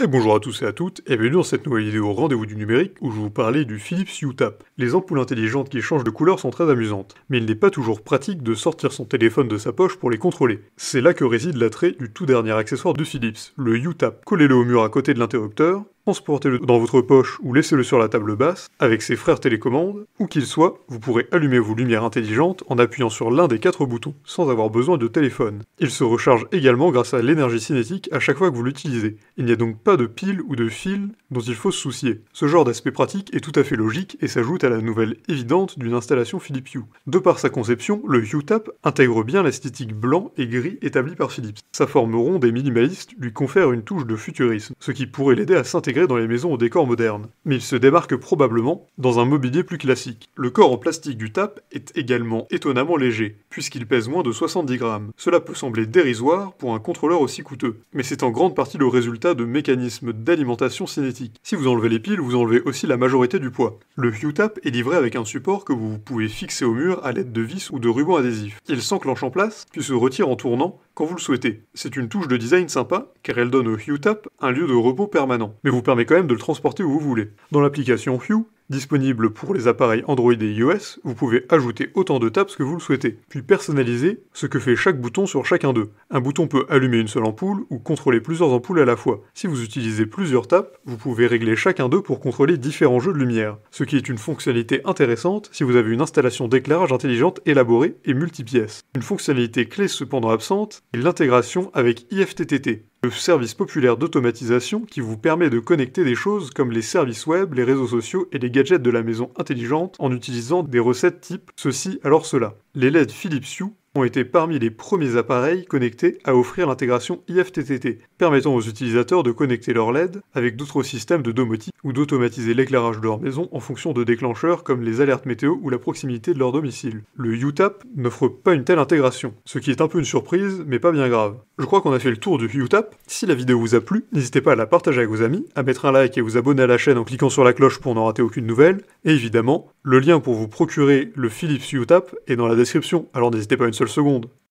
Et bonjour à tous et à toutes, et bienvenue dans cette nouvelle vidéo Rendez-vous du numérique où je vous parlais du Philips UTAP. Les ampoules intelligentes qui changent de couleur sont très amusantes, mais il n'est pas toujours pratique de sortir son téléphone de sa poche pour les contrôler. C'est là que réside l'attrait du tout dernier accessoire de Philips, le UTAP. Collez-le au mur à côté de l'interrupteur, transportez-le dans votre poche ou laissez-le sur la table basse, avec ses frères télécommandes, où qu'il soit, vous pourrez allumer vos lumières intelligentes en appuyant sur l'un des quatre boutons, sans avoir besoin de téléphone. Il se recharge également grâce à l'énergie cinétique à chaque fois que vous l'utilisez. Il n'y a donc pas de pile ou de fil dont il faut se soucier. Ce genre d'aspect pratique est tout à fait logique et s'ajoute à la nouvelle évidente d'une installation Philips Hue. De par sa conception, le Hue-Tap intègre bien l'esthétique blanc et gris établie par Philips. Sa forme ronde et minimaliste lui confère une touche de futurisme, ce qui pourrait l'aider à s'intégrer dans les maisons au décor moderne, mais il se démarque probablement dans un mobilier plus classique. Le corps en plastique du TAP est également étonnamment léger, puisqu'il pèse moins de 70 grammes. Cela peut sembler dérisoire pour un contrôleur aussi coûteux, mais c'est en grande partie le résultat de mécanismes d'alimentation cinétique. Si vous enlevez les piles, vous enlevez aussi la majorité du poids. Le Hue tap est livré avec un support que vous pouvez fixer au mur à l'aide de vis ou de rubans adhésifs. Il s'enclenche en place, puis se retire en tournant, vous le souhaitez. C'est une touche de design sympa, car elle donne au Tap un lieu de repos permanent, mais vous permet quand même de le transporter où vous voulez. Dans l'application Hue, disponible pour les appareils Android et iOS, vous pouvez ajouter autant de taps que vous le souhaitez, puis personnaliser ce que fait chaque bouton sur chacun d'eux, un bouton peut allumer une seule ampoule ou contrôler plusieurs ampoules à la fois. Si vous utilisez plusieurs tapes, vous pouvez régler chacun d'eux pour contrôler différents jeux de lumière, ce qui est une fonctionnalité intéressante si vous avez une installation d'éclairage intelligente élaborée et multipièce. Une fonctionnalité clé cependant absente est l'intégration avec IFTTT, le service populaire d'automatisation qui vous permet de connecter des choses comme les services web, les réseaux sociaux et les gadgets de la maison intelligente en utilisant des recettes type ceci alors cela. Les LED Philips Hue ont été parmi les premiers appareils connectés à offrir l'intégration IFTTT, permettant aux utilisateurs de connecter leur LED avec d'autres systèmes de domotique ou d'automatiser l'éclairage de leur maison en fonction de déclencheurs comme les alertes météo ou la proximité de leur domicile. Le UTAP n'offre pas une telle intégration, ce qui est un peu une surprise, mais pas bien grave. Je crois qu'on a fait le tour du UTAP. Si la vidéo vous a plu, n'hésitez pas à la partager avec vos amis, à mettre un like et vous abonner à la chaîne en cliquant sur la cloche pour n'en rater aucune nouvelle, et évidemment, le lien pour vous procurer le Philips Utap est dans la description, alors n'hésitez pas une seule seconde.